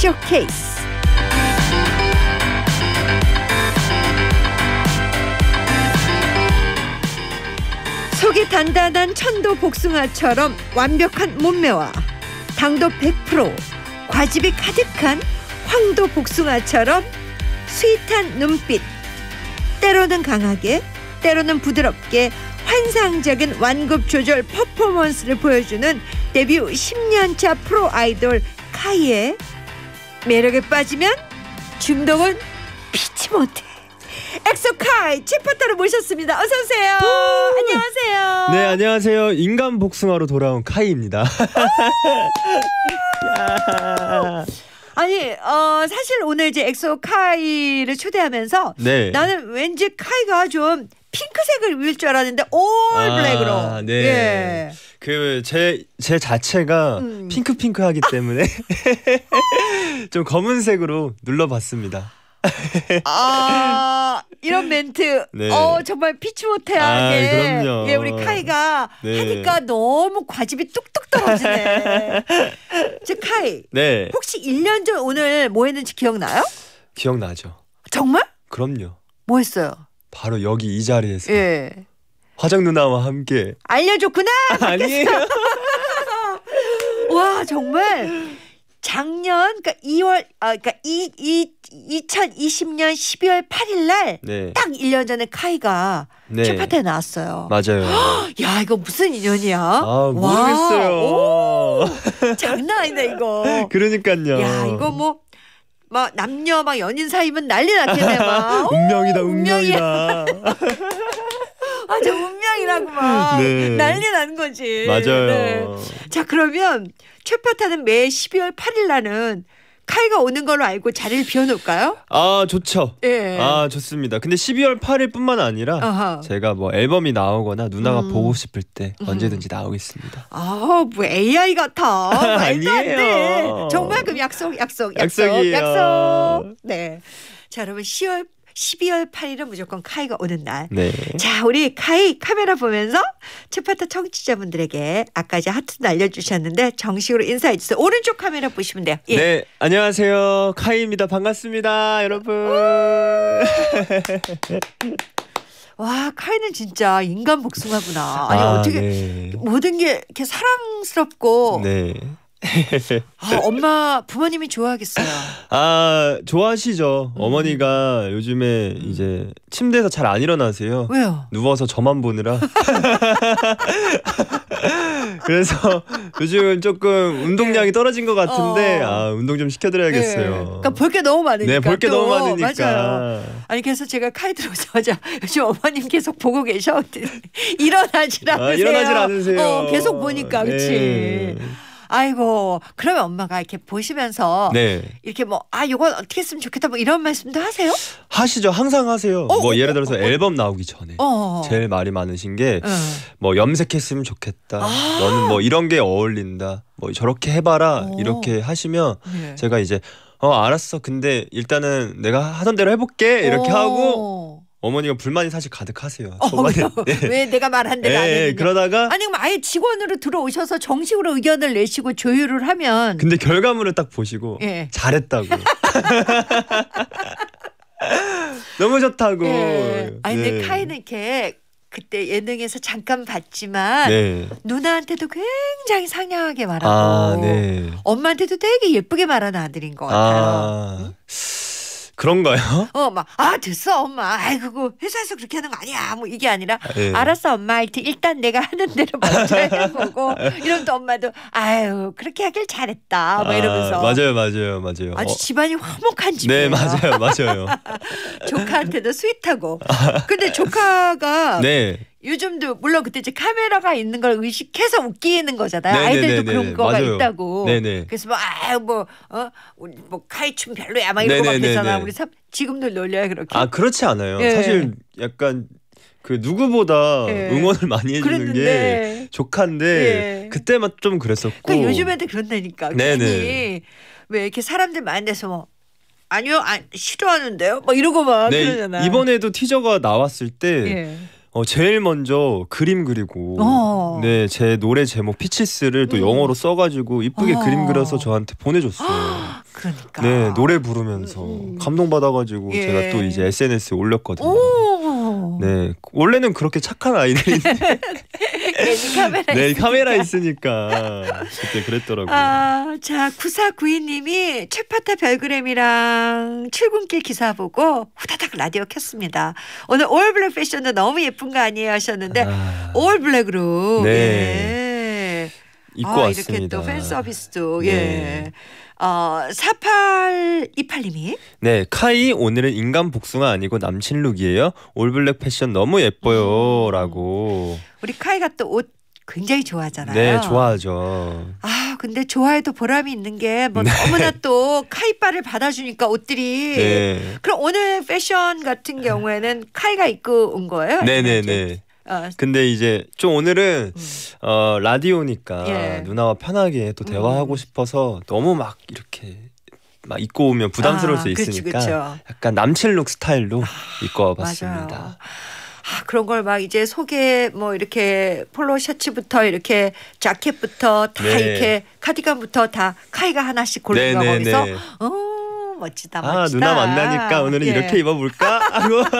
쇼케이스. 속이 단단한 천도 복숭아처럼 완벽한 몸매와 당도 100% 과즙이 가득한 황도 복숭아처럼 스윗한 눈빛 때로는 강하게 때로는 부드럽게 환상적인 완급 조절 퍼포먼스를 보여주는 데뷔 10년차 프로 아이돌 카이의 매력에 빠지면 중독은 피치 못해. 엑소카이 최파타로 모셨습니다. 어서 오세요. 안녕하세요. 네 안녕하세요. 인간 복숭아로 돌아온 카이입니다. 아니 어 사실 오늘 이제 엑소 카이를 초대하면서 네. 나는 왠지 카이가 좀 핑크색을 입을 줄 알았는데 올 블랙으로. 아, 네. 예. 그 제제 제 자체가 음. 핑크핑크하기 때문에 좀 검은색으로 눌러봤습니다. 아 이런 멘트 네. 어 정말 피치 못해하게 아, 예 우리 카이가 네. 하니까 너무 과즙이 뚝뚝 떨어지네. 저 카이 네. 혹시 1년 전 오늘 뭐 했는지 기억나요? 기억나죠. 정말? 그럼요. 뭐 했어요? 바로 여기 이 자리에서 예. 화장 누나와 함께 알려줬구나. 아니에요. 와 정말 작년 그러니까 2월 아 그러니까 이, 이, 2020년 12월 8일 날딱 1년 전에 카이가 네. 첫파트에 나왔어요. 맞아요. 야 이거 무슨 인연이야? 아 모르겠어요. 오, 장난 아니다 이거. 그러니까요. 야 이거 뭐. 막 남녀 막 연인 사이면 난리 났겠네 막 운명이다 운명이다 아주 운명이라고 막 네. 난리 난 거지. 맞아요. 네. 자 그러면 최파타는 매 12월 8일 날은 카이가 오는 걸로 알고 자리를 비워놓을까요? 아 좋죠. 예. 아 좋습니다. 근데 12월 8일뿐만 아니라 어허. 제가 뭐 앨범이 나오거나 누나가 음. 보고 싶을 때 음. 언제든지 나오겠습니다. 아 뭐 AI 같아. 말도 안 돼. 정말 그 약속 약속 약속 약속이에요. 약속. 네. 자 여러분 10월 12월 8일은 무조건 카이가 오는 날. 네. 자, 우리 카이 카메라 보면서 채파타 청취자분들에게 아까 이제 하트 날려주셨는데 정식으로 인사해 주세요. 오른쪽 카메라 보시면 돼요. 예. 네, 안녕하세요. 카이입니다. 반갑습니다, 여러분. 와 카이는 진짜 인간 복숭아구나. 아니 아, 어떻게 네. 모든 게 이렇게 사랑스럽고 네. 아, 엄마 부모님이 좋아하겠어요. 아 좋아하시죠. 어머니가 요즘에 이제 침대에서 잘 안 일어나세요. 왜요? 누워서 저만 보느라. 그래서 요즘 조금 운동량이 네. 떨어진 것 같은데 어. 아 운동 좀 시켜드려야겠어요. 네. 그러니까 볼 게 너무 많으니까. 네, 볼 게 너무 많으니까. 맞아요. 아니 그래서 제가 칼 들어오자마자 요즘 어머님 계속 보고 계셔. 아, 일어나질 않으세요. 아, 일어나질 않으세요. 어, 계속 보니까 그렇지. 아이고 그러면 엄마가 이렇게 보시면서 네. 이렇게 뭐아 이건 어떻게 했으면 좋겠다 뭐 이런 말씀도 하세요? 하시죠. 항상 하세요. 어, 뭐 어, 예를 어, 들어서 어, 앨범 나오기 전에 어, 어, 제일 말이 많으신 게 뭐 염색했으면 좋겠다. 아 너는 뭐 이런 게 어울린다. 뭐 저렇게 해봐라 이렇게 하시면 네. 제가 이제 어 알았어. 근데 일단은 내가 하던 대로 해볼게 이렇게 하고 어머니가 불만이 사실 가득하세요. 어, 초반에. 어, 네. 왜 내가 말한 대로 안 아니냐. 네, 그러다가 아니 그럼 아예 직원으로 들어오셔서 정식으로 의견을 내시고 조율을 하면 근데 결과물을 딱 보시고 네. 잘했다고. 너무 좋다고. 예. 아니 근데 네. 카이는 이렇 그때 예능에서 잠깐 봤지만 네. 누나한테도 굉장히 상냥하게 말하고 아, 네. 엄마한테도 되게 예쁘게 말하는 아들인 것 같아요. 아. 응? 그런가요? 어, 막, 아, 됐어, 엄마. 아이, 그거 회사에서 그렇게 하는 거 아니야. 뭐, 이게 아니라, 네. 알았어, 엄마. 이제 일단 내가 하는 대로 먼저 하는 거고, 이런또 엄마도, 아유, 그렇게 하길 잘했다. 뭐 이러면서. 아, 맞아요, 맞아요, 맞아요. 아주 어. 집안이 화목한 집이에요. 네, 맞아요, 맞아요. 조카한테도 스윗하고. 근데 조카가 네. 요즘도 물론 그때 이제 카메라가 있는 걸 의식해서 웃기는 거잖아요. 네네네네. 네, 아이들도 네, 네. 그런 거가 맞아요. 있다고. 네네. 그래서 뭐아뭐 아, 뭐, 어? 뭐리이춤 별로야 막 이런 거막 되잖아. 우리 삼, 지금도 놀려요 그렇게. 아 그렇지 않아요. 네. 사실 약간 그 누구보다 네. 응원을 많이 해주는 그랬는데. 게 조카인데 네. 그때만 좀 그랬었고. 그러니까 요즘에도 그런다니까. 네네. 왜 이렇게 사람들 많은 데서 뭐 아니요 안, 싫어하는데요 막 이러고 막 그러잖아. 이번에도 티저가 나왔을 때. 어, 제일 먼저 그림 그리고 어. 네제 노래 제목 피치스를 또 음. 영어로 써가지고 이쁘게 어. 그림 그려서 저한테 보내줬어요. 그러니까. 네 노래 부르면서 음. 음. 감동 받아가지고 예. 제가 또 이제 SNS에 올렸거든요. 오. 네 원래는 그렇게 착한 아이들인데 카메라 내 있으니까. 카메라 있으니까 그때 그랬더라고요. 아, 자 9492님이 최파타 별그램이랑 출근길 기사 보고 후다닥 라디오 켰습니다. 오늘 올블랙 패션도 너무 예쁜 거 아니에요 하셨는데 아... 올블랙으로 네. 예. 입고 아, 왔습니다. 이렇게 또팬 서비스도 네. 예. 어, 4828님이 네 카이 오늘은 인간 복숭아 아니고 남친 룩이에요 올블랙 패션 너무 예뻐요 음. 라고 우리 카이가 또 옷 굉장히 좋아하잖아요 네 좋아하죠 아 근데 좋아해도 보람이 있는 게뭐 네. 너무나 또 카이바를 받아주니까 옷들이 네. 그럼 오늘 패션 같은 경우에는 카이가 입고 온 거예요? 네네네 네, 아. 근데 이제 좀 오늘은 음. 어, 라디오니까 예. 누나와 편하게 또 음. 대화하고 음. 싶어서 너무 막 이렇게 막 입고 오면 부담스러울 아, 수 있으니까 그치, 약간 남친룩 스타일로 입고 아, 와봤습니다. 아, 그런 걸 막 이제 속에 뭐 이렇게 폴로 셔츠부터 이렇게 자켓부터 다 네. 이렇게 카디건부터 다 카이가 하나씩 고른 거 거기서 어 멋지다 멋지다. 아, 누나 만나니까 오늘은 예. 이렇게 입어볼까? 하고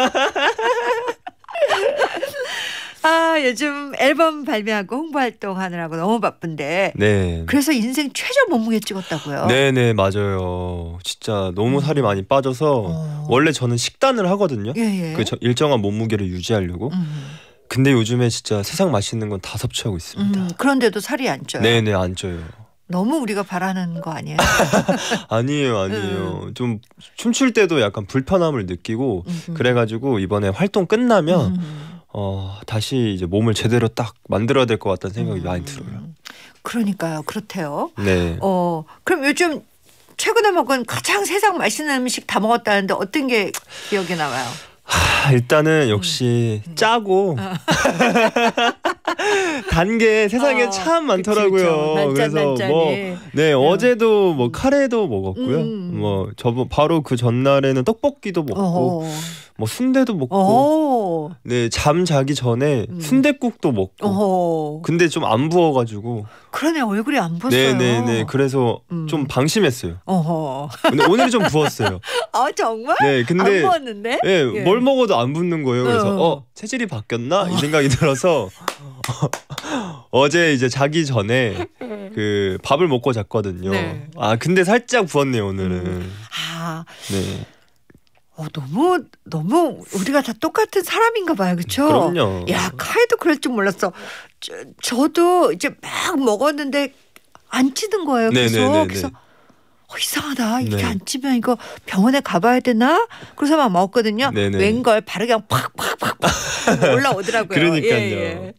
아 요즘 앨범 발매하고 홍보 활동하느라고 너무 바쁜데. 네. 그래서 인생 최저 몸무게 찍었다고요. 네네 네, 맞아요. 진짜 너무 음. 살이 많이 빠져서 어. 원래 저는 식단을 하거든요. 예예. 예. 그 저- 일정한 몸무게를 유지하려고. 음. 근데 요즘에 진짜 세상 맛있는 건 다 섭취하고 있습니다. 음, 그런데도 살이 안 쪄요. 네네 네, 안 쪄요. 너무 우리가 바라는 거 아니에요? 아니에요 아니에요. 음. 좀 춤출 때도 약간 불편함을 느끼고 음. 그래가지고 이번에 활동 끝나면 음. 어, 다시 이제 몸을 제대로 딱 만들어야 될 것 같다는 생각이 음. 많이 들어요. 그러니까요. 그렇대요. 네. 어, 그럼 요즘 최근에 먹은 가장 세상 맛있는 음식 다 먹었다는데 어떤 게 기억에 나아요 하, 일단은 역시 음. 음. 짜고 어. 단게 세상에 어, 참 많더라고요. 난짠, 그래서 뭐네 네. 음. 어제도 뭐 카레도 먹었고요. 음. 뭐 저번 바로 그 전날에는 떡볶이도 먹고. 어허. 뭐 순대도 먹고 어. 네잠 자기 전에 음. 순대국도 먹고 어허. 근데 좀 안 부어가지고 그러네 얼굴이 안 부었어요. 네네네 그래서 음. 좀 방심했어요. 어허. 근데 오늘 좀 부었어요. 아 정말? 네 근데 안 부었는데? 네, 예. 뭘 먹어도 안 붓는 거예요. 그래서 어, 어 체질이 바뀌었나 어. 이 생각이 들어서 어, 어제 이제 자기 전에 그 밥을 먹고 잤거든요. 네. 아 근데 살짝 부었네요 오늘은. 음. 아 네. 어, 너무 너무 우리가 다 똑같은 사람인가 봐요, 그렇죠? 그럼요. 야 카이도 그럴 줄 몰랐어. 저, 저도 이제 막 먹었는데 안 찌는 거예요. 네, 네, 계속 네네네네. 네. 그래서 어, 이상하다. 이게 네. 안 찌면 이거 병원에 가봐야 되나? 그래서 막 먹었거든요. 웬걸 바로 그냥 팍팍팍팍 올라오더라고요. 그러니까요. 예, 예.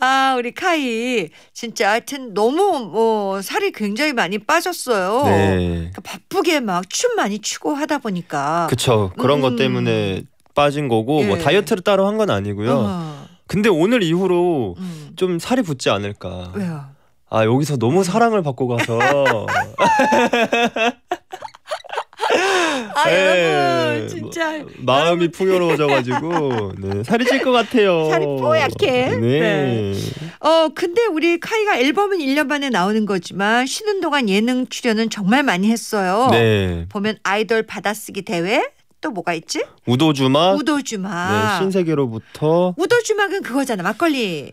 아, 우리 카이 진짜 하여튼 너무 뭐 살이 굉장히 많이 빠졌어요. 네. 그러니까 바쁘게 막 춤 많이 추고 하다 보니까. 그쵸. 그런 음. 것 때문에 빠진 거고 뭐 예. 뭐 다이어트를 따로 한 건 아니고요. 어. 근데 오늘 이후로 음. 좀 살이 붙지 않을까. 왜요? 아 여기서 너무 사랑을 받고 가서 아 네. 여러분 뭐 진짜 마음이 풍요로워져가지고 네, 살이 찔 것 같아요. 살이 뽀얗게. 네. 네. 어 근데 우리 카이가 앨범은 1년 반에 나오는 거지만 쉬는 동안 예능 출연은 정말 많이 했어요. 네. 보면 아이돌 받아쓰기 대회 또 뭐가 있지? 우도주막. 우도주막. 네, 신세계로부터. 우도주막은 그거잖아 막걸리.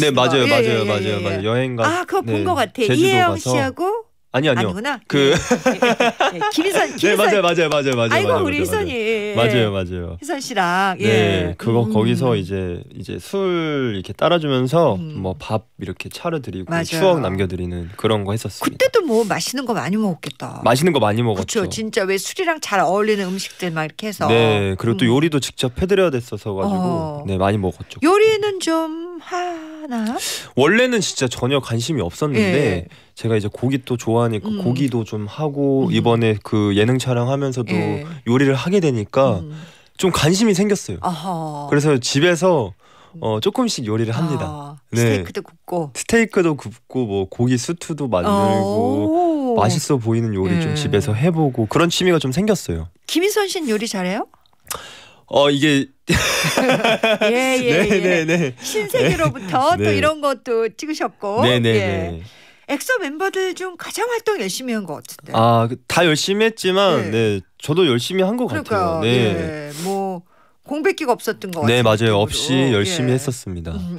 네 맞아요 예, 맞아요 예, 예, 맞아요 예, 맞아요 예. 여행 가. 아 그거 본것 네, 같아. 이혜영 씨하고 아니 아니요. 아니구나. 그 예, 예, 김희선 예. 김희선 네 맞아요 맞아요 맞아요 맞아요. 아이고 맞아요, 우리 맞아요, 희선이 맞아요 예. 맞아요. 희선 씨랑 네 예. 그거 음. 거기서 이제 이제 술 이렇게 따라주면서 음. 뭐밥 이렇게 차려드리고 추억 남겨드리는 그런 거 했었어요. 그때도 뭐 맛있는 거 많이 먹었겠다. 맛있는 거 많이 먹었죠. 그렇죠. 진짜 왜 술이랑 잘 어울리는 음식들 막 이렇게 해서. 네 그리고 또 음. 요리도 직접 해드려야 됐어서 가지고 어. 네 많이 먹었죠. 요리는 좀 하나? 원래는 진짜 전혀 관심이 없었는데 예. 제가 이제 고기 또 좋아하니까 음. 고기도 좀 하고 음. 이번에 그 예능 촬영하면서도 예. 요리를 하게 되니까 음. 좀 관심이 생겼어요. 아하. 그래서 집에서 어 조금씩 요리를 합니다. 아, 네. 스테이크도 굽고 스테이크도 굽고 뭐 고기 수트도 만들고 맛있어 보이는 요리 예. 좀 집에서 해보고 그런 취미가 좀 생겼어요. 김희선 씨는 요리 잘해요? 어 이게 예, 예, 네, 예. 네, 네. 신세계로부터 네. 또 이런 것도 찍으셨고. 네, 네, 예. 네. 엑소 멤버들 중 가장 활동 열심히 한 것 같은데. 아, 그 다 열심히 했지만 네. 네 저도 열심히 한 것 같아요. 네. 예. 뭐 공백기가 없었던 것 같아요. 네, 맞아요. 없이 열심히 예. 했었습니다. 음, 음, 음.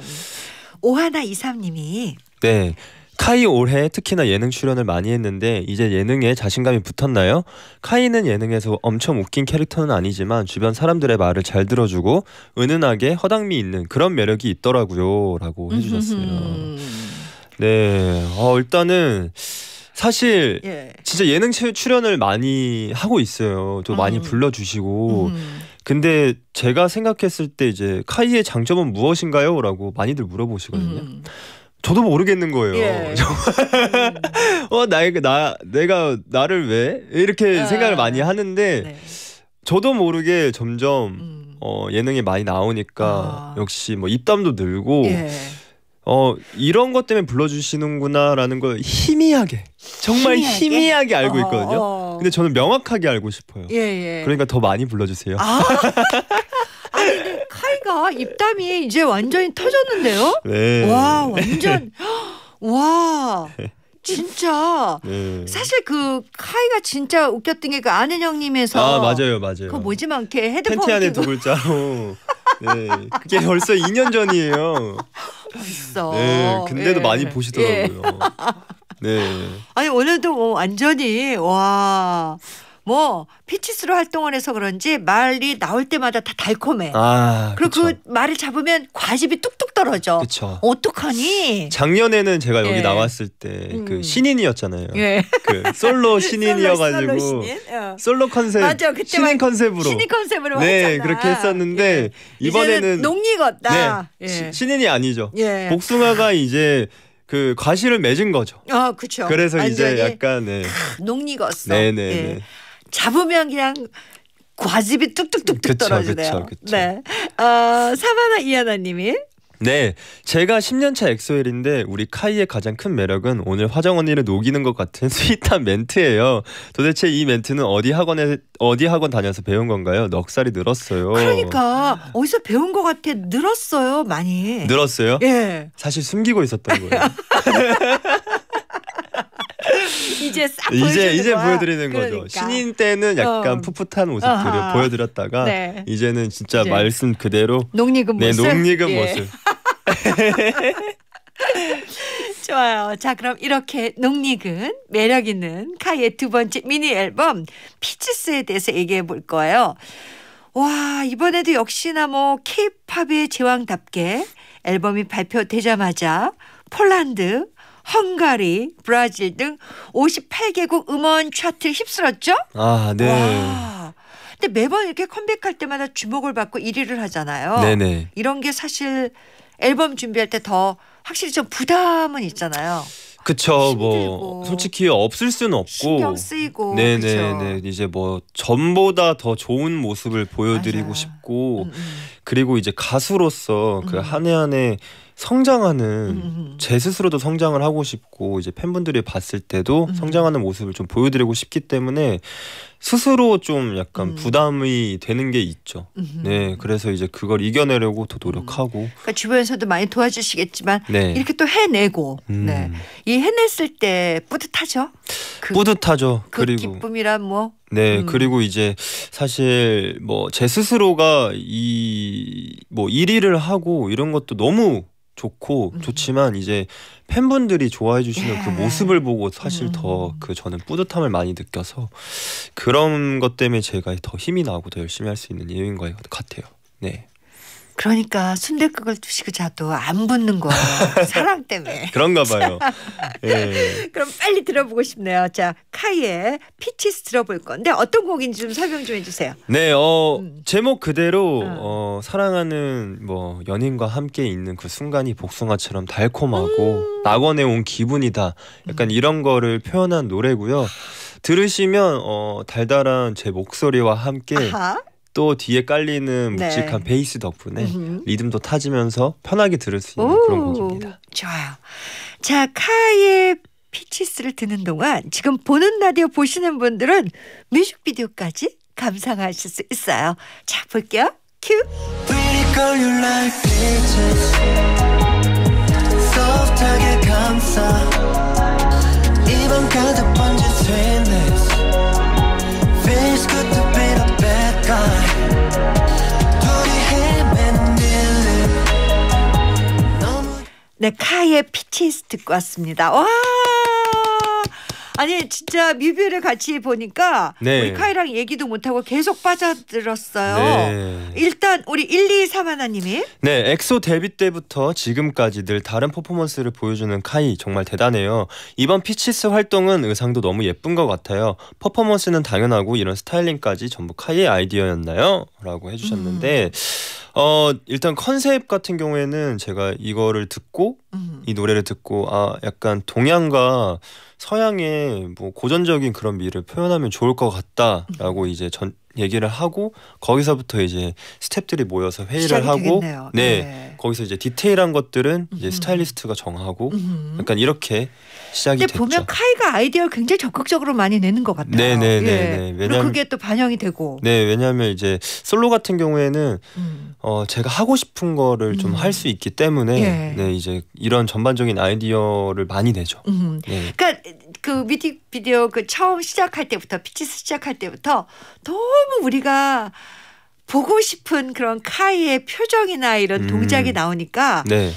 오하나 이삼 님이 네. 카이 올해 특히나 예능 출연을 많이 했는데 이제 예능에 자신감이 붙었나요? 카이는 예능에서 엄청 웃긴 캐릭터는 아니지만 주변 사람들의 말을 잘 들어주고 은은하게 허당미 있는 그런 매력이 있더라고요라고 해주셨어요. 네, 어, 일단은 사실 예. 진짜 예능 출연을 많이 하고 있어요. 또 많이 음. 불러주시고. 음. 근데 제가 생각했을 때 이제 카이의 장점은 무엇인가요?라고 많이들 물어보시거든요. 음. 저도 모르겠는 거예요. 예. 정 어나나 내가 나를 왜 이렇게 아, 생각을 많이 네. 하는데 네. 저도 모르게 점점 음. 어, 예능에 많이 나오니까 아. 역시 뭐 입담도 늘고 예. 어 이런 것 때문에 불러주시는구나라는 걸 희미하게 정말 희미하게, 희미하게 알고 있거든요. 어. 근데 저는 명확하게 알고 싶어요. 예, 예. 그러니까 더 많이 불러주세요. 아. 코피가 입담이 이제 완전히 터졌는데요. 네. 와 완전 네. 와. 진짜 네. 사실 그 카이가 진짜 웃겼던 게 그 아는 형님에서 아 맞아요 맞아요 그 뭐지 만걔 헤드폰 팬티 안에 두 글자로 어. 네 그게 벌써 2년 전이에요 벌써 네 근데도 예. 많이 보시더라고요 예. 네 아니 오늘도 뭐 완전히 와뭐 피치스로 활동을 해서 그런지 말이 나올 때마다 다 달콤해. 아, 그리고 그 그쵸. 그 말을 잡으면 과즙이 뚝뚝 떨어져. 그쵸. 어떡하니? 작년에는 제가 여기 예. 나왔을 때그 음. 신인이었잖아요. 예. 그 솔로 신인이어가지고 솔로, 신인? 어. 솔로 컨셉, 맞아, 그때 신인 컨셉으로 신인 컨셉으로 네 했잖아. 그렇게 했었는데 예. 이번에는 농익었다. 네. 예. 시, 신인이 아니죠. 예. 복숭아가 이제 그 과실을 맺은 거죠. 아, 그렇죠. 그래서 이제 약간 네. 농익었어. 네네. 네. 네, 예. 네. 잡으면 그냥 과즙이 뚝뚝뚝뚝 그쵸, 떨어지네요. 그쵸, 그 네. 어, 사바나 이하나님이 네, 제가 10년차 엑소엘인데 우리 카이의 가장 큰 매력은 오늘 화정 언니를 녹이는 것 같은 스윗한 멘트예요. 도대체 이 멘트는 어디 학원에 어디 학원 다녀서 배운 건가요? 넉살이 늘었어요. 그러니까 어디서 배운 것 같아 늘었어요 많이. 늘었어요? 예. 사실 숨기고 있었던 거예요. 이제 싹 이제 이제 거야? 보여드리는 그러니까. 거죠. 신인 때는 약간 어. 풋풋한 모습들을 아하. 보여드렸다가 네. 이제는 진짜 이제 말씀 그대로 농익은 네, 모습. 농익은 예. 모습. 좋아요. 자, 그럼 이렇게 농익은 매력 있는 카의 이두 번째 미니 앨범 피치스에 대해서 얘기해 볼 거예요. 와, 이번에도 역시나 뭐 케이팝의 제왕답게 앨범이 발표되자마자 폴란드, 헝가리, 브라질 등 58개국 음원 차트를 휩쓸었죠? 아, 네. 와. 근데 매번 이렇게 컴백할 때마다 주목을 받고 1위를 하잖아요. 네네. 이런 게 사실 앨범 준비할 때 더 확실히 좀 부담은 있잖아요. 그쵸 힘들고. 뭐 솔직히 없을 수는 없고 신경 쓰이고 네네네 이제 뭐 전보다 더 좋은 모습을 보여드리고 맞아. 싶고 음, 음, 그리고 이제 가수로서 그 한해 음. 한해 음. 성장하는 음, 음, 음. 제 스스로도 성장을 하고 싶고 이제 팬분들이 봤을 때도 음. 성장하는 모습을 좀 보여드리고 싶기 때문에 스스로 좀 약간 음. 부담이 되는 게 있죠. 음흠. 네, 그래서 이제 그걸 이겨내려고 더 노력하고. 그러니까 주변에서도 많이 도와주시겠지만 네. 이렇게 또 해내고, 음. 네, 이 해냈을 때 뿌듯하죠. 그, 뿌듯하죠. 그 그리고 기쁨이란 뭐. 네, 음. 그리고 이제 사실 뭐 제 스스로가 이뭐 1위를 하고 이런 것도 너무 좋고 음. 좋지만 이제 팬분들이 좋아해 주시는 그 예. 그 모습을 보고 사실 음. 더그 저는 뿌듯함을 많이 느껴서 그런 것 때문에 제가 더 힘이 나고 더 열심히 할 수 있는 이유인 것 같아요. 네. 그러니까 순대국을 주시고 자도 안 붙는 거예요. 사랑 때문에. 그런가 봐요. 예. 그럼 빨리 들어보고 싶네요. 자, 카이의 피치스 들어볼 건데 어떤 곡인지 좀 설명 좀 해주세요. 네, 어, 음. 제목 그대로 음. 어, 사랑하는 뭐 연인과 함께 있는 그 순간이 복숭아처럼 달콤하고 음. 낙원에 온 기분이다. 약간 음. 이런 거를 표현한 노래고요. 들으시면 어, 달달한 제 목소리와 함께 아하. 또 뒤에 깔리는 네. 묵직한 네. 베이스 덕분에 음흠. 리듬도 타지면서 편하게 들을 수 있는 오, 그런 곡입니다. 좋아요. 자, 카의 피치스를 듣는 동안 지금 보는 라디오 보시는 분들은 뮤직비디오까지 감상하실 수 있어요. 자, 볼게요. 큐. 그러니까 네, 카의 피티스 듣고 왔습니다. 와, 아니 진짜 뮤비를 같이 보니까 네. 우리 카이랑 얘기도 못하고 계속 빠져들었어요. 네. 일단 우리 1, 2, 3 하나님이 네 엑소 데뷔 때부터 지금까지 늘 다른 퍼포먼스를 보여주는 카이 정말 대단해요. 이번 피치스 활동은 의상도 너무 예쁜 것 같아요. 퍼포먼스는 당연하고 이런 스타일링까지 전부 카이의 아이디어였나요? 라고 해주셨는데 음. 어 일단 컨셉 같은 경우에는 제가 이거를 듣고 음. 이 노래를 듣고 아 약간 동양과 서양의 뭐 고전적인 그런 미를 표현하면 좋을 것 같다라고 음. 이제 전 얘기를 하고 거기서부터 이제 스탭들이 모여서 회의를 하고 네 네, 거기서 이제 디테일한 것들은 이제 스타일리스트가 정하고 음. 약간 이렇게 시작이 근데 됐죠. 보면 카이가 아이디어를 굉장히 적극적으로 많이 내는 것 같아요. 네네네. 네, 네, 예. 네. 왜냐면 그게 또 반영이 되고. 네 왜냐하면 이제 솔로 같은 경우에는 음. 어 제가 하고 싶은 거를 좀 할수 음. 있기 때문에 예. 네 이제 이런 전반적인 아이디어를 많이 내죠. 네. 그러니까 그 뮤직비디오 그 처음 시작할 때부터 피치스 시작할 때부터 너무 우리가 보고 싶은 그런 카이의 표정이나 이런 음. 동작이 나오니까 네.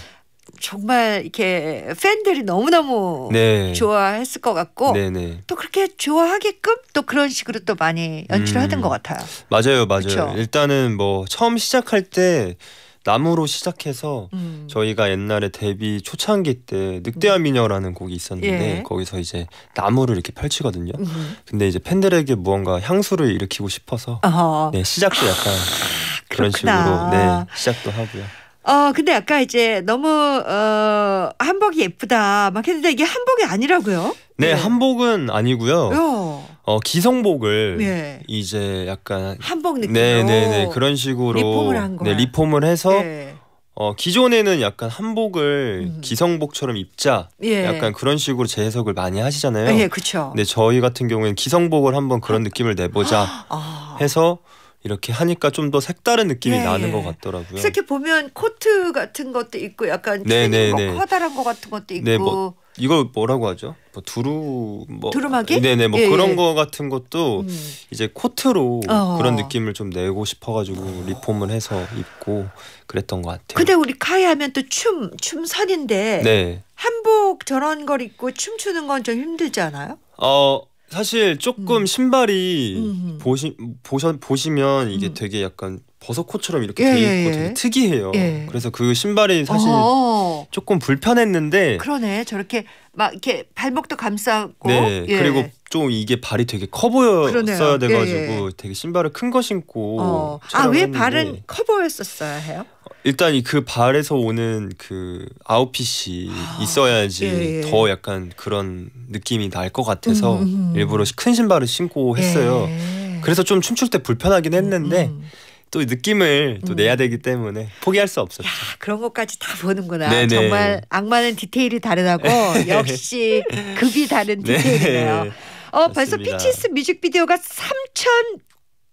정말 이렇게 팬들이 너무너무 네. 좋아했을 것 같고 네네. 네. 또 그렇게 좋아하게끔 또 그런 식으로 또 많이 연출을 음. 하던 것 같아요. 맞아요, 맞아요. 그쵸? 일단은 뭐 처음 시작할 때 나무로 시작해서 음. 저희가 옛날에 데뷔 초창기 때 늑대와 음. 미녀라는 곡이 있었는데 예. 거기서 이제 나무를 이렇게 펼치거든요. 음. 근데 이제 팬들에게 무언가 향수를 일으키고 싶어서 네, 시작도 약간 아, 그런 식으로 네, 시작도 하고요. 어 근데 아까 이제 너무 어 한복이 예쁘다 막 했는데 이게 한복이 아니라고요? 네, 네. 한복은 아니고요. 요. 어. 어 기성복을 네. 이제 약간 한복 느낌 네네네 네, 그런 식으로 리폼을 한거네 리폼을 해서 네. 어 기존에는 약간 한복을 음. 기성복처럼 입자 예. 약간 그런 식으로 재해석을 많이 하시잖아요. 아, 예, 그렇죠. 근 저희 같은 경우에는 기성복을 한번 그런 느낌을 내보자 아. 해서 이렇게 하니까 좀 더 색다른 느낌이 네. 나는 것 같더라고요. 이렇게 보면 코트 같은 것도 있고 약간 네, 네, 뭐 네. 커다란 것 같은 것도 네, 있고. 네, 뭐 이걸 뭐라고 하죠? 뭐 두루 뭐 두루마기? 네네 네, 뭐 예, 그런 예. 거 같은 것도 음. 이제 코트로 어. 그런 느낌을 좀 내고 싶어가지고 어. 리폼을 해서 입고 그랬던 것 같아요. 근데 우리 카이 하면 또춤 춤선인데 네. 한복 저런 걸 입고 춤추는 건 좀 힘들지 않아요? 어 사실 조금 음. 신발이 음흠. 보시 보셔, 보시면 이게 음. 되게 약간 버섯코처럼 이렇게 예, 돼 예, 있고 예, 되게 특이해요. 예. 그래서 그 신발이 사실 오. 조금 불편했는데 그러네 저렇게 막 이렇게 발목도 감싸고 네 예. 그리고 좀 이게 발이 되게 커 보였어야 예, 돼가지고 되게 신발을 큰 거 신고 어. 아왜 발은 커 보였었어야 해요? 일단 이 그 발에서 오는 그 아웃핏이 아, 있어야지 예, 예. 더 약간 그런 느낌이 날 것 같아서 음, 음, 음. 일부러 큰 신발을 신고 했어요. 예. 그래서 좀 춤출 때 불편하긴 했는데 음, 음. 또 느낌을 또 음. 내야 되기 때문에 포기할 수 없었죠. 야, 그런 것까지 다 보는구나. 네네. 네. 정말 악마는 디테일이 다르다고 역시 급이 다른 네. 디테일이네요. 어, 벌써 피치스 뮤직비디오가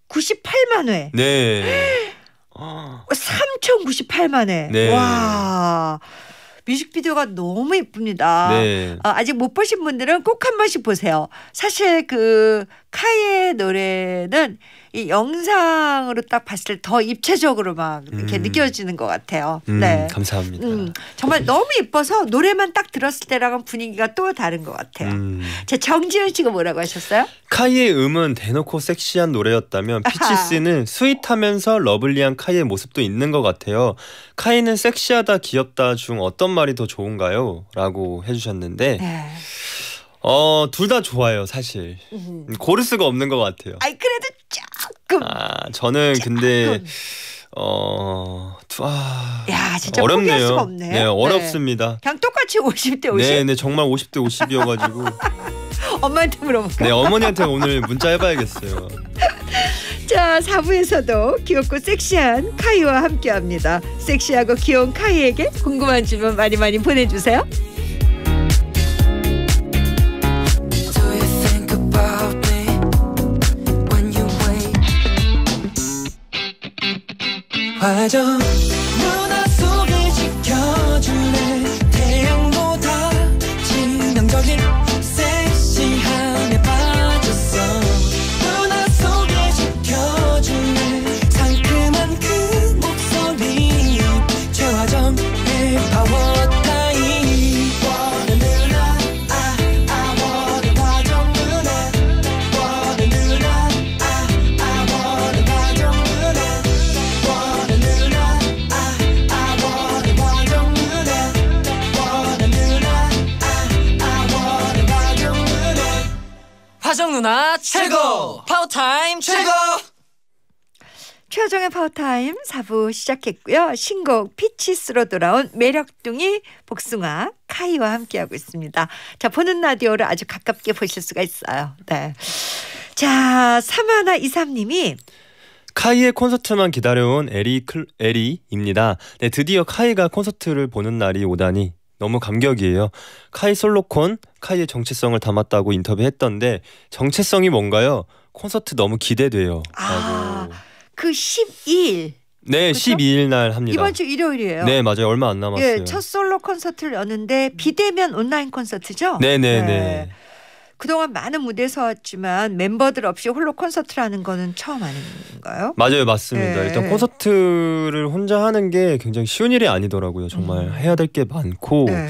3,098만 회. 네. 3,098만에. 네. 와. 뮤직비디오가 너무 이쁩니다 네. 어, 아직 못 보신 분들은 꼭 한 번씩 보세요. 사실 그 카이의 노래는 이 영상으로 딱 봤을 때 더 입체적으로 막 이렇게 음. 느껴지는 것 같아요. 음, 네. 감사합니다. 음, 정말 네. 너무 예뻐서 노래만 딱 들었을 때랑은 분위기가 또 다른 것 같아요. 음. 제 정지현 씨가 뭐라고 하셨어요? 카이의 음은 대놓고 섹시한 노래였다면 피치스는 스윗하면서 러블리한 카이의 모습도 있는 것 같아요. 카이는 섹시하다 귀엽다 중 어떤 말이 더 좋은가요? 라고 해주셨는데 네. 어둘 다 좋아요 사실 고를 수가 없는 것 같아요. 아이 그래도 조금. 아 저는 근데 어, 아, 야 진짜 어렵네요. 포기할 수가 없네. 네, 네, 어렵습니다. 그냥 똑같이 50대 50. 네, 네 정말 50대 50이어가지고. 엄마한테 물어볼까? 네, 어머니한테 오늘 문자 해봐야겠어요. 자, 4부에서도 귀엽고 섹시한 카이와 함께합니다. 섹시하고 귀여운 카이에게 궁금한 질문 많이 많이 보내주세요. 화정 파워타임 최고! 최정의 파워타임 4부 시작했고요. 신곡 피치스로 돌아온 매력둥이 복숭아 카이와 함께하고 있습니다. 자 보는 라디오를 아주 가깝게 보실 수가 있어요. 네. 자 사마나 이삼님이 카이의 콘서트만 기다려온 에리 클, 에리입니다. 네, 드디어 카이가 콘서트를 보는 날이 오다니 너무 감격이에요. 카이 솔로콘, 카이의 정체성을 담았다고 인터뷰했던데 정체성이 뭔가요? 콘서트 너무 기대돼요. 아, 그 12일. 네, 그쵸? 그렇죠? 12일 날 합니다. 이번 주 일요일이에요. 네, 맞아요. 얼마 안 예, 남았어요. 예, 첫 솔로 콘서트를 여는데 비대면 온라인 콘서트죠? 네, 네, 네. 네. 그동안 많은 무대 에 서왔지만 멤버들 없이 홀로 콘서트라는 거는 처음 아닌가요? 맞아요, 맞습니다. 네. 일단 콘서트를 혼자 하는 게 굉장히 쉬운 일이 아니더라고요. 정말 음. 해야 될 게 많고 네.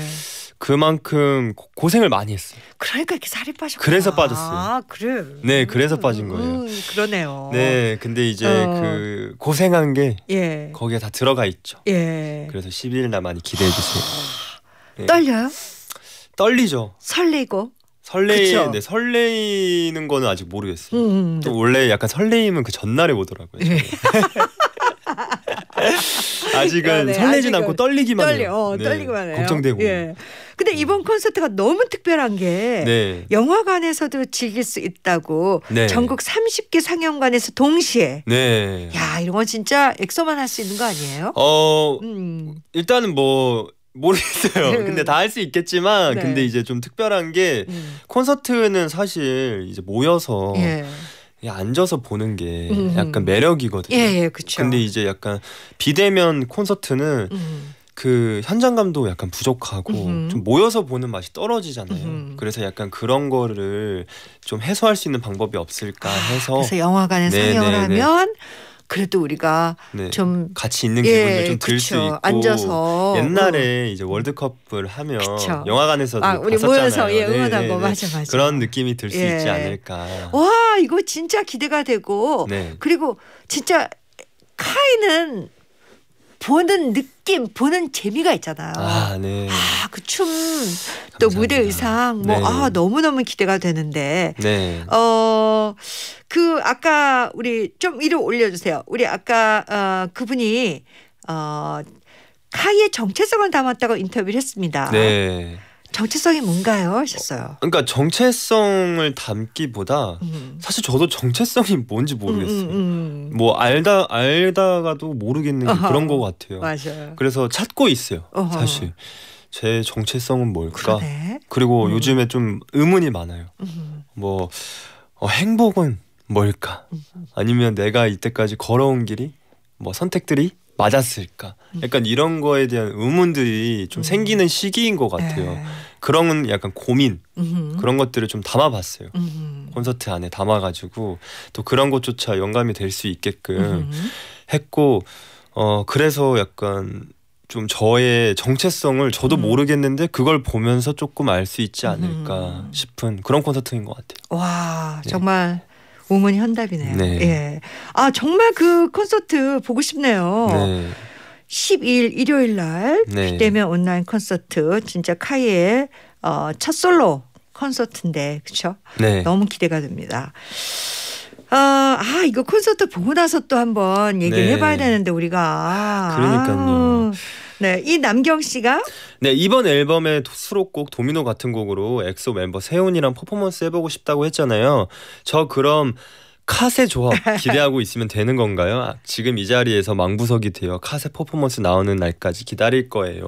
그만큼 고생을 많이 했어요. 그러니까 이렇게 살이 빠졌구 그래서 빠졌어요. 아, 그래. 네, 그래서 빠진 음, 거예요. 음, 그러네요. 네, 근데 이제 어. 그 고생한 게 예. 거기에 다 들어가 있죠. 예. 그래서 11일날 많이 기대해 주세요. 아, 네. 떨려요? 떨리죠. 설레고. 설레 네, 설레이는 거는 아직 모르겠어요. 음. 음 네. 또 원래 약간 설레임은 그 전날에 오더라고요. 아직은 네, 네, 설레진 아직은 않고 떨리기만 떨려, 해요. 어, 네, 떨리기만 해요. 걱정되고. 예. 근데 음. 이번 콘서트가 너무 특별한 게 네. 영화관에서도 즐길 수 있다고 네. 전국 30개 상영관에서 동시에. 네. 야 이런 건 진짜 엑소만 할 수 있는 거 아니에요? 어 음. 일단은 뭐. 모르겠어요. 네. 근데 다 할 수 있겠지만, 네. 근데 이제 좀 특별한 게 음. 콘서트는 사실 이제 모여서 예. 앉아서 보는 게 음. 약간 매력이거든요. 예, 예, 그렇 근데 이제 약간 비대면 콘서트는 음. 그 현장감도 약간 부족하고 으흠. 좀 모여서 보는 맛이 떨어지잖아요. 으흠. 그래서 약간 그런 거를 좀 해소할 수 있는 방법이 없을까 아, 해서 그래서 영화관에 네, 상영을 네, 네. 하면 그래도 우리가 네, 좀 같이 있는 예, 기분을 예, 좀들 수 있고 앉아서 옛날에 응. 음. 이제 월드컵을 하면 그쵸. 영화관에서 아, 우리 모여서 예, 응원하고 네, 네, 뭐, 맞아 맞아 그런 느낌이 들수 예. 있지 않을까 와 이거 진짜 기대가 되고 네. 그리고 진짜 카이는 보는 느낌 느낌 보는 재미가 있잖아요. 아, 네. 아, 그춤 또 무대 의상 뭐 네. 아, 너무너무 기대가 되는데. 네. 어, 그 아까 우리 좀 위로 올려 주세요. 우리 아까 어 그분이 어 카이의 정체성을 담았다고 인터뷰를 했습니다. 네. 정체성이 뭔가요? 어, 하셨어요. 그러니까 정체성을 담기보다 음. 사실 저도 정체성이 뭔지 모르겠어요. 음, 음, 음. 뭐 알다 알다가도 모르겠는 어 그런 것 같아요. 맞아요. 그래서 찾고 있어요. 어허. 사실 제 정체성은 뭘까? 그러네. 그리고 음. 요즘에 좀 의문이 많아요. 음. 뭐 어, 행복은 뭘까? 아니면 내가 이때까지 걸어온 길이 뭐 선택들이 맞았을까? 약간 이런 거에 대한 의문들이 좀 음. 생기는 시기인 것 같아요. 에. 네. 그런 약간 고민 음흠. 그런 것들을 좀 담아봤어요. 음흠. 콘서트 안에 담아가지고 또 그런 것조차 영감이 될 수 있게끔 음흠. 했고 어 그래서 약간 좀 저의 정체성을 저도 음. 모르겠는데 그걸 보면서 조금 알 수 있지 않을까 음. 싶은 그런 콘서트인 것 같아요. 와 네. 정말 우문 현답이네요. 네. 예. 아 정말 그 콘서트 보고 싶네요. 네. 12일 일요일 날 네. 비대면 온라인 콘서트 진짜 카이의 어, 첫 솔로 콘서트인데 그렇죠? 네. 너무 기대가 됩니다. 어, 아 이거 콘서트 보고 나서 또 한번 얘기를 네. 해봐야 되는데 우리가 그러니까요. 아 네, 이 남경 씨가 네 이번 앨범의 수록곡 도미노 같은 곡으로 엑소 멤버 세훈이랑 퍼포먼스 해보고 싶다고 했잖아요. 저 그럼 카세 조합 기대하고 있으면 되는 건가요? 아, 지금 이 자리에서 망부석이 되어 카세 퍼포먼스 나오는 날까지 기다릴 거예요.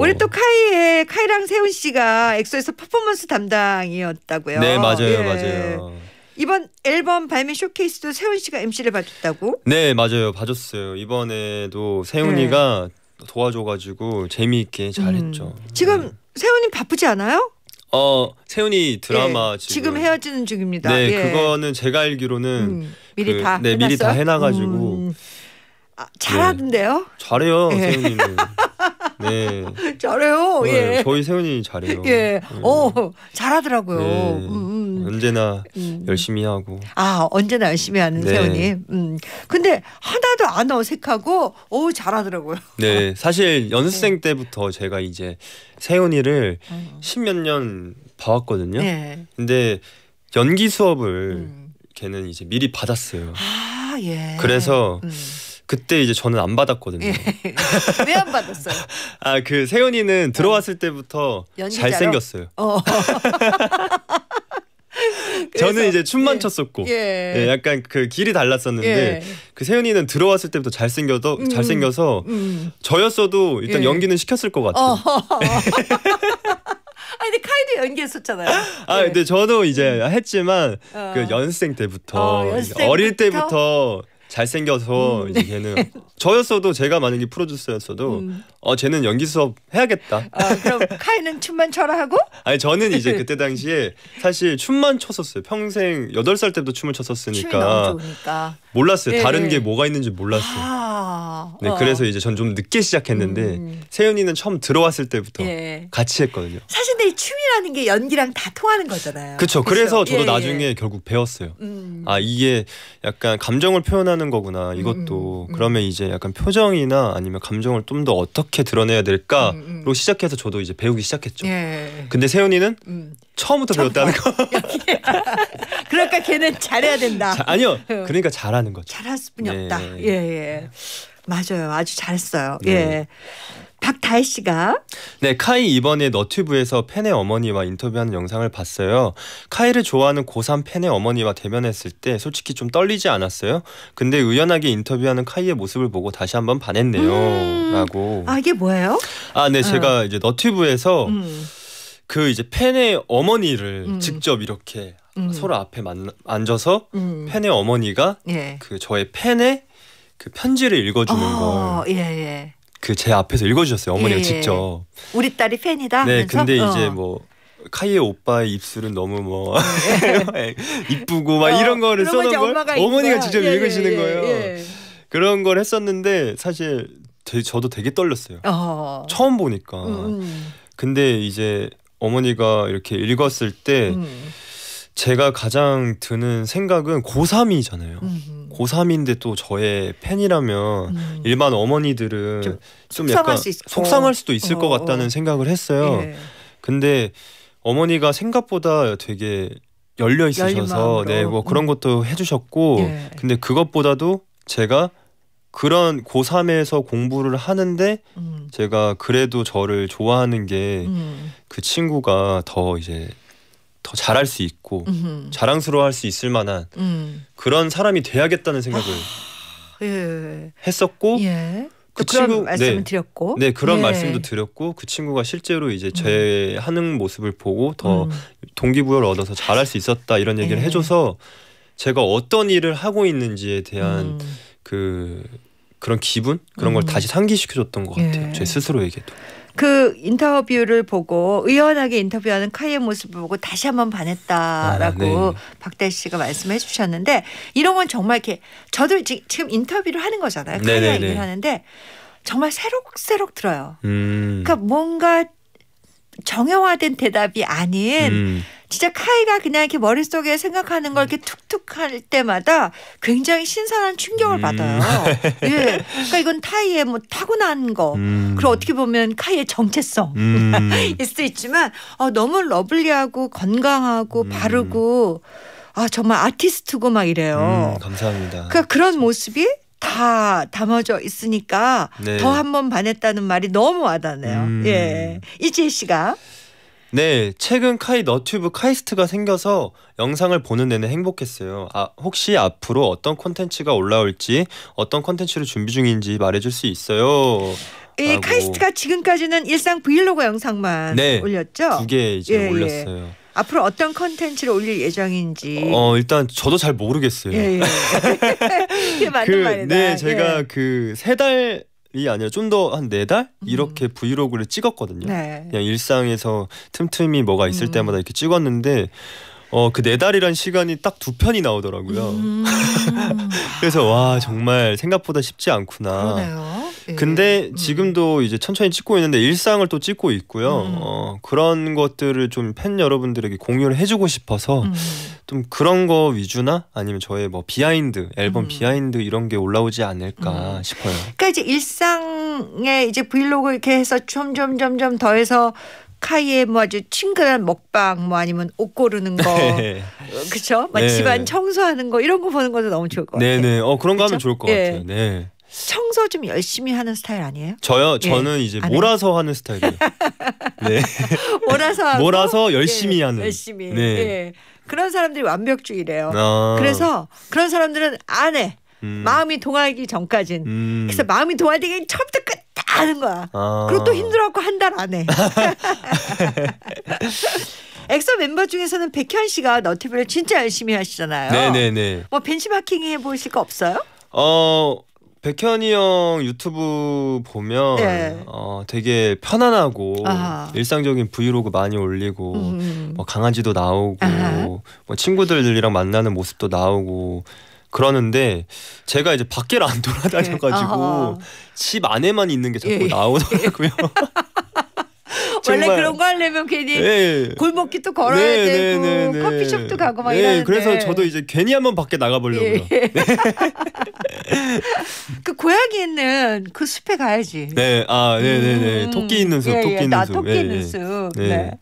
우리 또 카이의 카이랑 세훈 씨가 엑소에서 퍼포먼스 담당이었다고요. 네 맞아요 예. 맞아요. 이번 앨범 발매 쇼케이스도 세훈 씨가 MC를 봐줬다고? 네 맞아요 봐줬어요 이번에도 세훈이가 네. 도와줘가지고 재미있게 잘했죠. 음. 지금 네. 세훈님 바쁘지 않아요? 어 세훈이 드라마 예, 지금. 지금 헤어지는 중입니다. 네 예. 그거는 제가 알기로는 음, 미리 그, 다 해놨어요? 네, 미리 다 해놔가지고 음. 아, 잘하던데요? 네, 잘해요 예. 세훈이 네. 잘해요. 네, 예. 저희 세훈이 잘해요. 예. 음. 어, 잘하더라고요. 네. 음, 음. 언제나 음. 열심히 하고. 아, 언제나 열심히 하는 네. 세훈이. 음. 근데 하나도 안 어색하고 어 잘하더라고요. 네. 사실 연습생 네. 때부터 제가 이제 세훈이를 음. 십몇 년 봐왔거든요. 네. 근데 연기 수업을 음. 걔는 이제 미리 받았어요. 아, 예. 그래서 그때 이제 저는 안 받았거든요. 예. 왜안 받았어요? 아그 세훈이는 들어왔을 어. 때부터 연기자로? 잘생겼어요. 어. 저는 이제 춤만 예. 췄었고 예. 예. 약간 그 길이 달랐었는데 예. 그 세윤이는 들어왔을 때부터 잘생겨도 음. 잘생겨서 음. 저였어도 일단 예. 연기는 시켰을 것 같아요. 아 근데 카이도 연기했었잖아요. 아 예. 근데 저도 이제 음. 했지만 어. 그 연생 습 때부터 어, 연생 어릴 때부터, 때부터 잘생겨서 음. 이제 걔는 네. 저였어도 제가 만약에 프로듀서였어도 음. 어 쟤는 연기 수업 해야겠다. 아, 그럼 카이는 춤만 춰라 하고? 아니 저는 이제 네. 그때 당시에 사실 춤만 췄었어요. 평생 여덟 살 때부터 춤을 췄었으니까 몰랐어요. 예. 다른 게 뭐가 있는지 몰랐어요. 아, 네, 어. 그래서 이제 전 좀 늦게 시작했는데 음. 세윤이는 처음 들어왔을 때부터 예. 같이 했거든요. 사실 근데 이 춤이라는 게 연기랑 다 통하는 거잖아요. 그렇죠. 그래서 저도 예. 나중에 예. 결국 배웠어요. 음. 아 이게 약간 감정을 표현하는 하는 거구나 음, 이것도 음, 음, 그러면 이제 약간 표정이나 아니면 감정을 좀 더 어떻게 드러내야 될까로 음, 음, 음, 시작해서 저도 이제 배우기 시작했죠. 예. 근데 세훈이는 처음부터 배웠다는 거. 그러니까 걔는 잘해야 된다. 자, 아니요. 어. 그러니까 잘하는 거죠. 잘할 수뿐이 네. 없다. 예 예. 맞아요. 아주 잘했어요. 네. 예. 박다혜 씨가 네 카이 이번에 너튜브에서 팬의 어머니와 인터뷰하는 영상을 봤어요. 카이를 좋아하는 고3 팬의 어머니와 대면했을 때 솔직히 좀 떨리지 않았어요. 근데 의연하게 인터뷰하는 카이의 모습을 보고 다시 한번 반했네요.라고. 음. 아 이게 뭐예요? 아네 제가 어. 이제 너튜브에서 음. 그 이제 팬의 어머니를 음. 직접 이렇게 음. 서로 앞에 만, 앉아서 음. 팬의 어머니가 예. 그 저의 팬의 그 편지를 읽어주는 어, 걸 예, 예. 그제 앞에서 읽어주셨어요. 어머니가 예, 예. 직접. 우리 딸이 팬이다. 네, 하면서? 근데 어. 이제 뭐 카이의 오빠의 입술은 너무 뭐 네. 이쁘고 막 어, 이런 거를 써놓은 걸 어머니가 직접 예, 예, 읽으시는 예, 거예요. 예. 그런 걸 했었는데 사실 되, 저도 되게 떨렸어요. 어. 처음 보니까. 음. 음. 근데 이제 어머니가 이렇게 읽었을 때 음. 제가 가장 드는 생각은 고3이잖아요. 음. 음. 고3인데 또 저의 팬이라면 음. 일반 어머니들은 좀, 좀 약간 수 속상할 수도 있을 어. 것 같다는 어. 생각을 했어요. 예. 근데 어머니가 생각보다 되게 열려 있으셔서 네 뭐 그런 음. 것도 해주셨고 예. 근데 그것보다도 제가 그런 고3에서 공부를 하는데 음. 제가 그래도 저를 좋아하는 게그 음. 그 친구가 더 이제 더 잘할 수 있고 음흠. 자랑스러워할 수 있을 만한 음. 그런 사람이 돼야겠다는 생각을 아, 예. 했었고 예. 그 친구 말씀을 네. 드렸고 네 그런 예. 말씀도 드렸고 그 친구가 실제로 이제 제 음. 하는 모습을 보고 더 음. 동기부여를 얻어서 잘할 수 있었다 이런 얘기를 예. 해줘서 제가 어떤 일을 하고 있는지에 대한 음. 그 그런 기분 그런 걸 음. 다시 상기시켜줬던 것 예. 같아요 제 스스로에게도. 그 인터뷰를 보고 의연하게 인터뷰하는 카이의 모습을 보고 다시 한 번 반했다라고 아, 네. 박대 씨가 말씀해 주셨는데 이런 건 정말 이렇게 저도 지금 인터뷰를 하는 거잖아요. 카이 네네 얘기를 하는데 정말 새록새록 들어요. 음. 그러니까 뭔가 정형화된 대답이 아닌 음. 진짜 카이가 그냥 이렇게 머릿속에 생각하는 걸 이렇게 툭툭 할 때마다 굉장히 신선한 충격을 음. 받아요. 예. 그러니까 이건 타이의 뭐 타고난 거. 음. 그리고 어떻게 보면 카이의 정체성. 음. 일 수도 있지만 어, 너무 러블리하고 건강하고 음. 바르고 아 정말 아티스트고 막 이래요. 음, 감사합니다. 그러니까 그런 모습이 다 담아져 있으니까 네. 더한 번 반했다는 말이 너무 와닿네요. 음. 예. 이지혜 씨가 네, 최근 카이 너튜브 카이스트가 생겨서 영상을 보는 내내 행복했어요. 아, 혹시 앞으로 어떤 콘텐츠가 올라올지, 어떤 콘텐츠를 준비 중인지 말해줄 수 있어요. 이 라고. 카이스트가 지금까지는 일상 브이로그 영상만 네, 올렸죠? 두개 이제 예, 예. 올렸어요. 예. 앞으로 어떤 컨텐츠를 올릴 예정인지. 어 일단 저도 잘 모르겠어요. 예, 예. 그게 맞는 그, 말이다. 네, 제가 예. 그세달 이 아니라 좀 더 한 네달 음. 이렇게 브이로그를 찍었거든요. 네. 그냥 일상에서 틈틈이 뭐가 있을 음. 때마다 이렇게 찍었는데 어그네 달이란 시간이 딱 두 편이 나오더라고요. 음. 그래서 와 정말 생각보다 쉽지 않구나. 그러네요. 예. 근데 음. 지금도 이제 천천히 찍고 있는데 일상을 또 찍고 있고요. 음. 어, 그런 것들을 좀 팬 여러분들에게 공유를 해주고 싶어서 음. 좀 그런 거 위주나 아니면 저의 뭐 비하인드 앨범 음. 비하인드 이런 게 올라오지 않을까 음. 싶어요. 그러니까 이제 일상에 이제 브이로그 이렇게 해서 점점점점 더해서 카이의 뭐 아주 친근한 먹방 뭐 아니면 옷 고르는 거 네. 그쵸막 네. 집안 청소하는 거 이런 거 보는 것도 너무 좋을 것 같아요. 네네. 어 그런 거 그쵸? 하면 좋을 것 네. 같아요. 네. 청소 좀 열심히 하는 스타일 아니에요? 저요. 예. 저는 이제 몰아서 하는 스타일이에요. 네. 몰아서 하고, 몰아서 예. 열심히 하는. 열심히. 네. 그런 사람들이 완벽주의래요. 아. 그래서 그런 사람들은 안 해. 음. 마음이 동하기 전까진. 음. 그래서 마음이 동할 때가 처음부터 끝 하는 거야. 아. 그리고 또 힘들어갖고 한달안 해. 엑소 멤버 중에서는 백현 씨가 너튜브를 진짜 열심히 하시잖아요. 네네네. 뭐 벤치마킹 해보실 거 없어요? 어 백현이 형 유튜브 보면 네. 어, 되게 편안하고 아하. 일상적인 브이로그 많이 올리고 음. 음, 음. 뭐 강아지도 나오고 아하. 뭐 친구들이랑 만나는 모습도 나오고 그러는데 제가 이제 밖에를 안 돌아다녀가지고 예. 어, 어, 어. 집 안에만 있는 게 자꾸 예, 예. 나오더라고요. 원래 그런 거 하려면 괜히 네. 골목길또 걸어야 네, 네 되고 네, 네, 커피숍도 가고 막 이러는데 그래서 저도 이제 괜히 한번 밖에 나가보려고요. 네. 그 고양이 있는 그 숲에 가야지. 네, 아, 네, 네, 네. 음, 토끼 있는 숲, 토끼 있는 숲. 나 토끼 있는 숲. 네.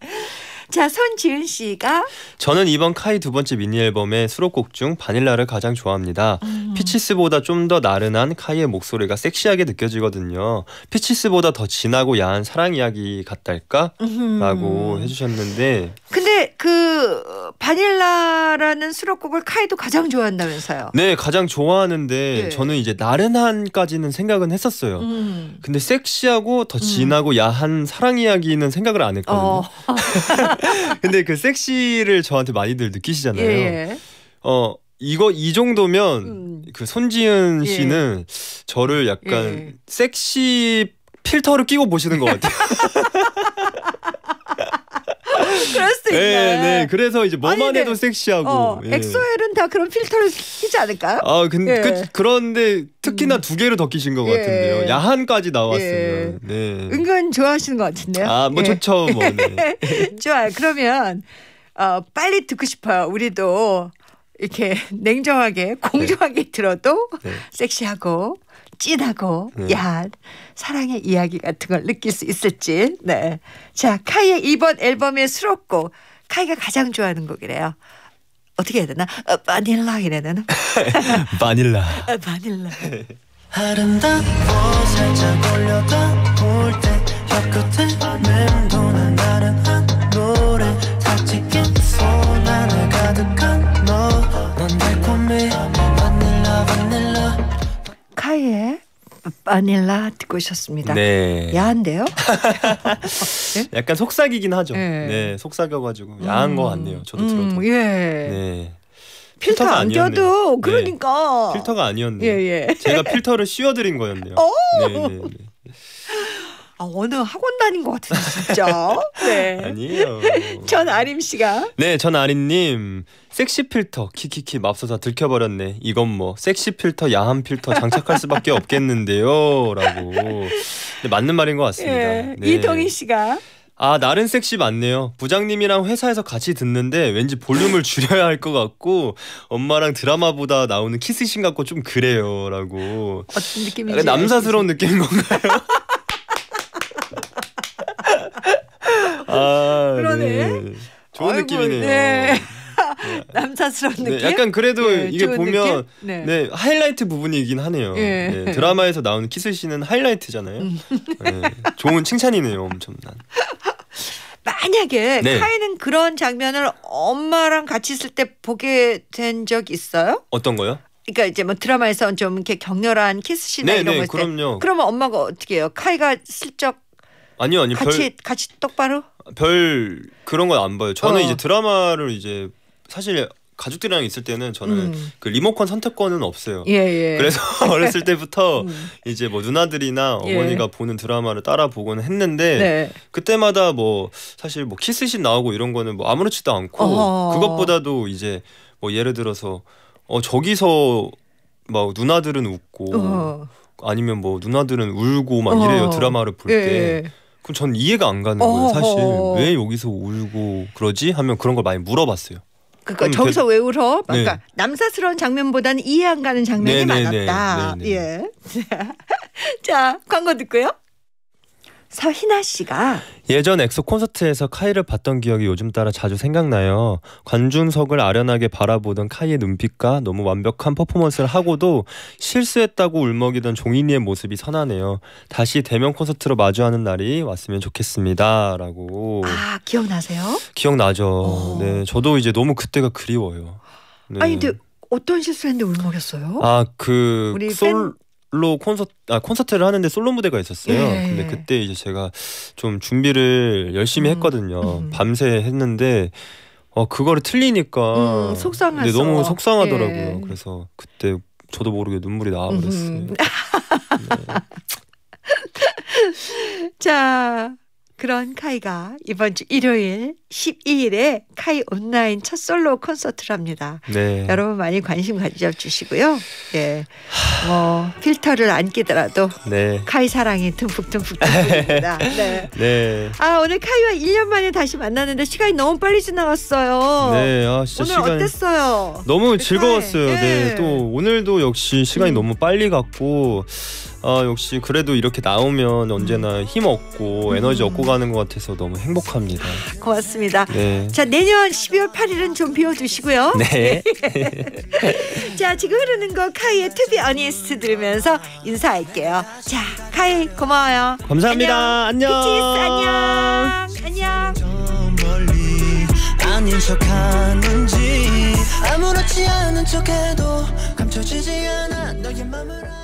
자, 손지은 씨가 저는 이번 카이 두 번째 미니 앨범의 수록곡 중 바닐라를 가장 좋아합니다. 음. 피치스보다 좀 더 나른한 카이의 목소리가 섹시하게 느껴지거든요. 피치스보다 더 진하고 야한 사랑 이야기 같달까라고 음. 해주셨는데. 근데 그 바닐라라는 수록곡을 카이도 가장 좋아한다면서요? 네, 가장 좋아하는데 네. 저는 이제 나른한까지는 생각은 했었어요. 음. 근데 섹시하고 더 진하고 음. 야한 사랑 이야기는 생각을 안 했거든요. 어. 근데 그 섹시를 저한테 많이들 느끼시잖아요. 예, 예. 어 이거 이 정도면 음. 그 손지은 예. 씨는 예. 저를 약간 예. 섹시 필터를 끼고 보시는 것 같아요. 그럴 수도 있네. 네, 네. 네. 그래서 이제 뭐만 아니, 네. 해도 섹시하고. 어, 예. 엑소엘은 다 그런 필터를 끼지 않을까요? 아, 근데 예. 그, 그런데 특히나 음. 두 개를 더 끼신 것 같은데요. 예. 야한까지 나왔으면. 예. 네. 은근 좋아하시는 것 같은데요. 아, 뭐 예. 좋죠, 뭐. 네. 좋아요. 그러면 어, 빨리 듣고 싶어요. 우리도 이렇게 냉정하게 공정하게 네. 들어도 네. 섹시하고 찐하고 네. 음. 야한 사랑의 이야기 같은 걸 느낄 수 있을지. 네. 자, 카이의 이번 앨범의 수록곡. 카이가 가장 좋아하는 곡이래요. 어떻게 해야 되나? 어, 바닐라 이래 되나? 바닐라. 어, 바닐라. 아름다워 살짝 올려다 볼때 혀끝에 맴도는 나른 카의 바닐라 듣고 오셨습니다. 네. 야한데요? 네? 약간 속삭이긴 하죠. 네, 네 속삭여가지고 야한 음. 거 같네요. 저도 음, 들어도. 예. 네. 필터 안아니었요 껴도 네. 그러니까 네. 필터가 아니었네요. 예, 예. 제가 필터를 씌워드린 거였네요. 네, 네, 네. 아, 어느 학원 다닌 것 같은데 진짜. 네. 아니요전 아림 씨가. 네, 전 아림님. 섹시 필터 키키키 맙소사 들켜버렸네. 이건 뭐 섹시 필터 야한 필터 장착할 수밖에 없겠는데요라고. 네, 맞는 말인 것 같습니다. 네. 네. 이동희 씨가. 아 나른 섹시 맞네요. 부장님이랑 회사에서 같이 듣는데 왠지 볼륨을 줄여야 할 것 같고 엄마랑 드라마보다 나오는 키스신 같고 좀 그래요라고. 어떤 느낌인지. 남사스러운 느낌인 건가요? 아, 그러네. 네. 좋은 아이고, 느낌이네요. 네. 네. 남자스러운 네, 느낌. 네, 약간 그래도 네, 이게 보면 네. 네. 하이라이트 부분이긴 하네요. 예. 네. 드라마에서 나오는 키스 씨은 하이라이트잖아요. 음. 네, 좋은 칭찬이네요, 엄청난. 만약에 카이는 그런 장면을 엄마랑 같이 있을 때 보게 된 적 있어요? 어떤 거요? 그러니까 이제 뭐 드라마에서 좀 이렇게 격렬한 키스 씬이나 네, 이런 거있 그럼요. 그러면 엄마가 어떻게 해요? 카이가 슬쩍 아니요, 아니요. 같이 별... 같이 똑바로 별 그런 건 안 봐요. 저는 어. 이제 드라마를 이제 사실 가족들이랑 있을 때는 저는 음. 그 리모컨 선택권은 없어요. 예, 예. 그래서 어렸을 때부터 음. 이제 뭐 누나들이나 예. 어머니가 예. 보는 드라마를 따라 보곤 했는데 네. 그때마다 뭐 사실 뭐키스신 나오고 이런 거는 뭐 아무렇지도 않고 어허. 그것보다도 이제 뭐 예를 들어서 어 저기서 막 누나들은 웃고 어허. 아니면 뭐 누나들은 울고 막 어허. 이래요 드라마를 볼 예, 때. 예. 그럼 전 이해가 안 가는 거예요. 사실 왜 여기서 울고 그러지 하면 그런 걸 많이 물어봤어요. 그니까 음, 저기서 그 왜 울어? 네. 그러니까 남사스러운 장면보다는 이해 안 가는 장면이 네네네. 네, 네, 많았다. 네네네. 예. 자 광고 듣고요. 서희나 씨가 예전 엑소 콘서트에서 카이를 봤던 기억이 요즘 따라 자주 생각나요. 관중석을 아련하게 바라보던 카이의 눈빛과 너무 완벽한 퍼포먼스를 하고도 실수했다고 울먹이던 종인이의 모습이 선하네요. 다시 대면 콘서트로 마주하는 날이 왔으면 좋겠습니다라고. 아 기억나세요? 기억나죠. 오. 어. 네, 저도 이제 너무 그때가 그리워요. 네. 아니 근데 네. 어떤 실수했는데 울먹였어요? 아그 솔 솔로 콘서트 아 콘서트를 하는데 솔로 무대가 있었어요. 예. 근데 그때 이제 제가 좀 준비를 열심히 음. 했거든요. 음. 밤새 했는데 어 그거를 틀리니까 음, 속상하죠. 근데 너무 속상하더라고요. 예. 그래서 그때 저도 모르게 눈물이 나와버렸어요. 음. 네. 자 그런 카이가 이번 주 일요일 12일에 카이 온라인 첫 솔로 콘서트를합니다 네. 여러분 많이 관심 가져 주시고요. 예. 뭐 필터를 안 끼더라도 네. 카이 사랑이 듬뿍듬뿍 듬뿍입니다. 네. 네. 아, 오늘 카이와 1년 만에 다시 만났는데 시간이 너무 빨리 지나갔어요. 네. 아, 진짜 오늘 시간이... 어땠어요? 너무 즐거웠어요. 네. 네. 또 오늘도 역시 시간이 음. 너무 빨리 갔고 아 역시 그래도 이렇게 나오면 언제나 음. 힘 얻고 음. 에너지 얻고 가는 것 같아서 너무 행복합니다. 아, 고맙습니다. 네. 자 내년 12월 8일은 좀 비워주시고요. 네. 자 지금 흐르는 거 카이의 투비 어니스트 들으면서 인사할게요. 자 카이 고마워요. 감사합니다. 안녕. 안녕. 안녕. 안녕. 아무렇지 않은 척해도 감춰지지 않아 너의 맘을